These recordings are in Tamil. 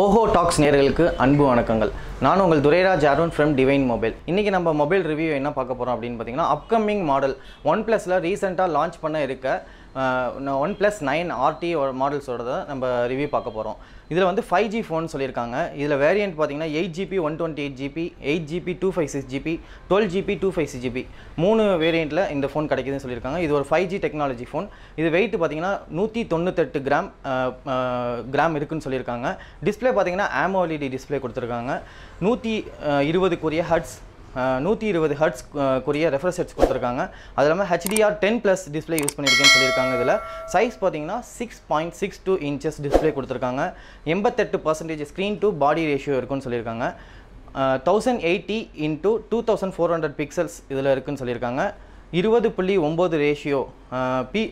ஓஹோ டாக்ஸ் நேர்களுக்கு அன்பு வணக்கங்கள் நான் உங்கள் Durairaj Arun from Divine Mobile இன்றைக்கி நம்ம மொபைல் ரிவ்யூ என்ன பார்க்க போகிறோம் அப்படின்னு பார்த்தீங்கன்னா அப்கமிங் மாடல் ஒன் ப்ளஸில் ரீசெண்டாக லான்ச் பண்ண இருக்க ஒன் ப்ளஸ் நைன் ஆர்டி மாடல்ஸோட நம்ம ரிவ்யூ பார்க்க போகிறோம் இதில் வந்து ஃபைவ் ஜி ஃபோன் சொல்லியிருக்காங்க இதில் வேரியன்ட் பார்த்தீங்கன்னா eight GB one twenty eight GB eight GB two five six GB twelve GB two five six GB மூணு வேரியண்ட்டில் இந்த ஃபோன் கிடைக்குதுன்னு சொல்லியிருக்காங்க இது ஒரு ஃபைவ் ஜி டெக்னாலஜி ஃபோன் இது வெயிட் பார்த்தீங்கன்னா நூற்றி தொண்ணூத்தெட்டு கிராம் கிராம் இருக்குதுன்னு சொல்லியிருக்காங்க டிஸ்பிளே பார்த்தீங்கன்னா ஆமோலிடி டிஸ்பிளே கொடுத்துருக்காங்க நூற்றி இருபதுக்குரிய ஹட்ஸ் நூற்றி இருபது ஹட்ஸ் குரிய ரெஃப்ரெஷ் ஹெட்ஸ் கொடுத்துருக்காங்க அது இல்லாமல் HDR ten plus display use பண்ணியிருக்கேன்னு சொல்லியிருக்காங்க இதில் சைஸ் பார்த்தீங்கன்னா six point six two inches display கொடுத்துருக்காங்க எண்பத்தெட்டு percentage screen to body ratio இருக்குன்னு சொல்லியிருக்காங்க thousand eighty into two thousand four hundred pixels இதில் இருக்குன்னு சொல்லியிருக்காங்க இருபது புள்ளி ஒம்பது ரேஷியோ பி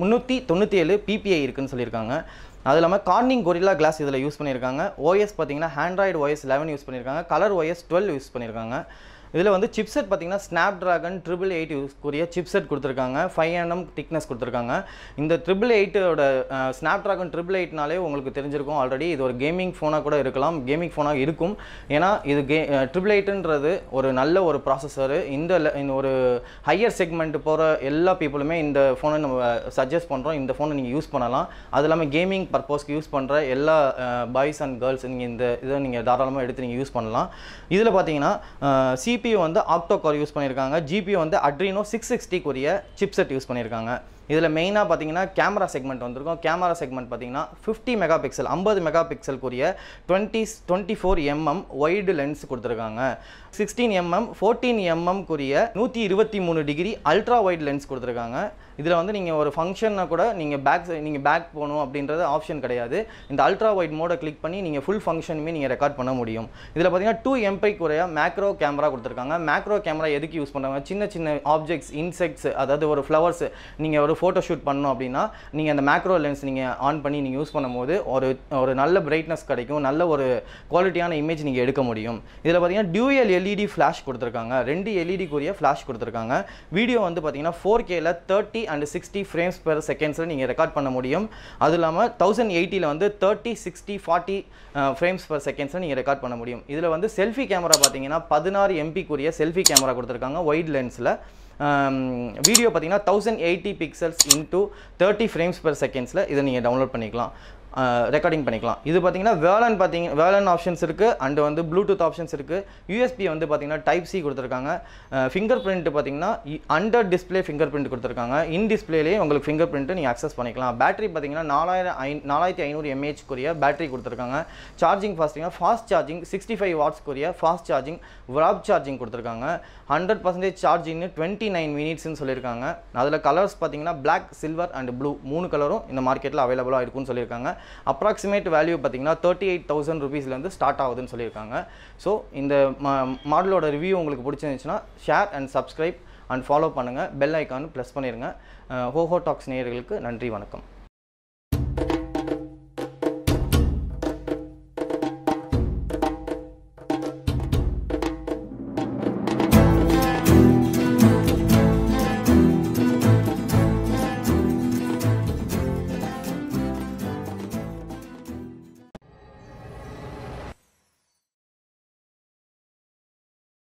முந்நூற்றி தொண்ணூற்றி ஏழு பிபிஐ இருக்குதுன்னு சொல்லியிருக்காங்க அது இல்லாமல் கார்னிங் கொரில்லா கிளாஸ் இதில் யூஸ் பண்ணியிருக்காங்க ஓஎஸ் பார்த்தீங்கன்னா ஆண்ட்ராய்டு ஓஎஸ் லெவன் யூஸ் பண்ணியிருக்காங்க கலர் ஓஎஸ் டுவெல் யூஸ் பண்ணியிருக்காங்க இதில் வந்து சிப்செட் பார்த்தீங்கன்னா Snapdragon triple eight use யூஸ்க்குரிய சிப்செட் கொடுத்துருக்காங்க ஃபைவ் என்எம் திக்னஸ் கொடுத்துருக்காங்க இந்த ட்ரிபிள் எயிட்டோட ஸ்னாப் ட்ராகன் ட்ரிபிள் எயிட்னாலே உங்களுக்கு தெரிஞ்சிருக்கும் ஆல்ரெடி இது ஒரு கேமிங் ஃபோனாக கூட இருக்கலாம் கேமிங் ஃபோனாக இருக்கும் ஏன்னா இது கே ட்ரிபிள் எயிட்டுன்றது ஒரு நல்ல ஒரு ப்ராசஸரு இந்த ஒரு ஹையர் செக்மெண்ட் போகிற எல்லா பீப்புளுமே இந்த ஃபோனை நம்ம சஜஸ்ட் பண்ணுறோம் இந்த ஃபோனை நீங்கள் யூஸ் பண்ணலாம் அது இல்லாமல் கேமிங் பர்பஸ்க்கு யூஸ் பண்ணுற எல்லா பாய்ஸ் அண்ட் கேர்ள்ஸ் நீங்கள் இந்த இதை நீங்கள் தாராளமாக எடுத்து நீங்கள் யூஸ் பண்ணலாம் இதில் பார்த்தீங்கன்னா சி சிபியூ வந்து ஆக்டோகார் கோர் யூஸ் பண்ணியிருக்காங்க ஜிபியூ வந்து அட்ரினோ சிக்ஸ் சிக்ஸ்டி கொரிய சிப்செட் யூஸ் பண்ணியிருக்காங்க இதில் மெயினாக பார்த்தீங்கன்னா கேமரா செக்மெண்ட் வந்திருக்கும் கேமரா செக்மெண்ட் பார்த்தீங்கன்னா ஃபிஃப்டி மெகா பிக்சல் ஐம்பது மெகா பிக்சலுக்குரிய twenty twenty four MM wide lens கொடுத்துருக்காங்க சிக்ஸ்டீன் எம்எம் ஃபோர்டீன் எம்எம்க்குரிய நூற்றி இருபத்தி மூணு டிகிரி அல்ட்ரா ஒய்ட் லென்ஸ் கொடுத்துருக்காங்க இதில் வந்து நீங்கள் ஒரு ஃபங்க்ஷன்னா கூட நீங்கள் பேக் நீங்கள் பேக் போகணும் அப்படின்றது ஆப்ஷன் கிடையாது இந்த அல்ட்ரா ஒய்ட் மோடை கிளிக் பண்ணி நீங்கள் ஃபுல் ஃபங்க்ஷனுமே நீங்கள் ரெக்கார்ட் பண்ண முடியும் இதில் பார்த்தீங்கன்னா டூ எம்பை குறைய மேக்ரோ கேமரா கொடுத்துருக்காங்க மேக்ரோ கேமரா எதுக்கு யூஸ் பண்ணுறாங்க சின்ன சின்ன ஆப்ஜெக்ட்ஸ் இன்செக்ட்ஸ் அதாவது ஒரு ஃப்ளவர்ஸ் நீங்கள் ஒரு ஃபோட்டோ ஷூட் பண்ணோம் அப்படின்னா நீங்கள் அந்த மேக்ரோ லென்ஸ் நீங்கள் ஆன் பண்ணி நீங்கள் யூஸ் பண்ணும்போது ஒரு ஒரு நல்ல பிரைட்னஸ் கிடைக்கும் நல்ல ஒரு குவாலிட்டியான இமேஜ் நீங்கள் எடுக்க முடியும் இதில் பார்த்தீங்கன்னா டியூஎல் எல்இடி ஃப்ளாஷ் e கொடுத்துருக்காங்க ரெண்டு எல்இடிக்குரிய e ஃப்ளாஷ் கொடுத்துருக்காங்க வீடியோ வந்து பார்த்தீங்கன்னா ஃபோர் கேல thirty and sixty frames per செகண்ட்ஸில் நீங்கள் ரெக்கார்ட் பண்ண முடியும் அது இல்லாமல் தௌசண்ட் எயிட்டியில் வந்து thirty sixty forty frames per செகண்ட்ஸில் நீங்கள் ரெக்கார்ட் பண்ண முடியும் இதில் வந்து செல்ஃபி கேமரா பார்த்தீங்கன்னா பதினாறு எம்பிக்குரிய செல்ஃபி கேமரா கொடுத்துருக்காங்க ஒயிட் லென்ஸில் வீடியோ பார்த்தீங்கன்னா thousand eighty pixels into thirty frames per செகண்ட்ஸில் இதை நீங்கள் டவுன்லோட் பண்ணிக்கலாம் ரெக்கார்டிங் பண்ணிக்கலாம் இது பார்த்தீங்கன்னா வேலன் பார்த்தீங்க வேலன் ஆப்ஷன்ஸ் இருக்குது அண்டு வந்து ப்ளூடூத் ஆப்ஷன்ஸ் இருக்குது யூஎஸ்பி வந்து பார்த்தீங்கன்னா டைப் சி கொடுத்துருக்காங்க ஃபிங்கர் பிரிண்ட்டு பார்த்தீங்கன்னா அண்டர் டிஸ்பிளே ஃபிங்கர் பிரிண்ட் கொடுத்துருக்காங்க இன் டிஸ்பிளேலேயே உங்களுக்கு ஃபிங்கர் பிரிண்ட்டு நீங்கள் அக்சஸ் பண்ணிக்கலாம் பேட்டரி பார்த்தீங்கன்னா நாலாயிரம் ஐ நாலாயிரத்தி ஐநூறு எம்ஏஹெச்க்குரிய பேட்டரி கொடுத்துருக்காங்க சார்ஜிங் பார்த்தீங்கன்னா ஃபாஸ்ட் சார்ஜிங் சிக்ஸ்டி ஃபைவ் வாட்ஸ்க்குரிய ஃபாஸ்ட் சார்ஜிங் வ்ராப் சார்ஜிங் கொடுத்துருக்காங்க ஹண்ட்ரட் பர்சன்டேஜ் சார்ஜிங்னு டுவெண்ட்டி நைன் மினிட்ஸ்னு சொல்லியிருக்காங்க அதில் கலர்ஸ் பார்த்தீங்கன்னா பிளாக் சில்வர் அண்ட் ப்ளூ மூணு கலரும் இந்த மார்க்கெட்டில் அவைலபிளாக இருக்குன்னு சொல்லியிருக்காங்க அப்ராக்சிமேட் வேல்யூ பார்த்திங்கன்னா தேர்ட்டி எயிட் தௌசண்ட் ருபீஸ்லேருந்து ஸ்டார்ட் ஆகுதுன்னு சொல்லியிருக்காங்க ஸோ இந்த மாடலோட ரிவ்யூ உங்களுக்கு பிடிச்சிருந்துச்சுன்னா share and subscribe and follow பண்ணுங்கள் பெல் ஐக்கான் ப்ளஸ் பண்ணிடுங்க ஹோஹோ டாக்ஸ் நேயர்களுக்கு நன்றி வணக்கம்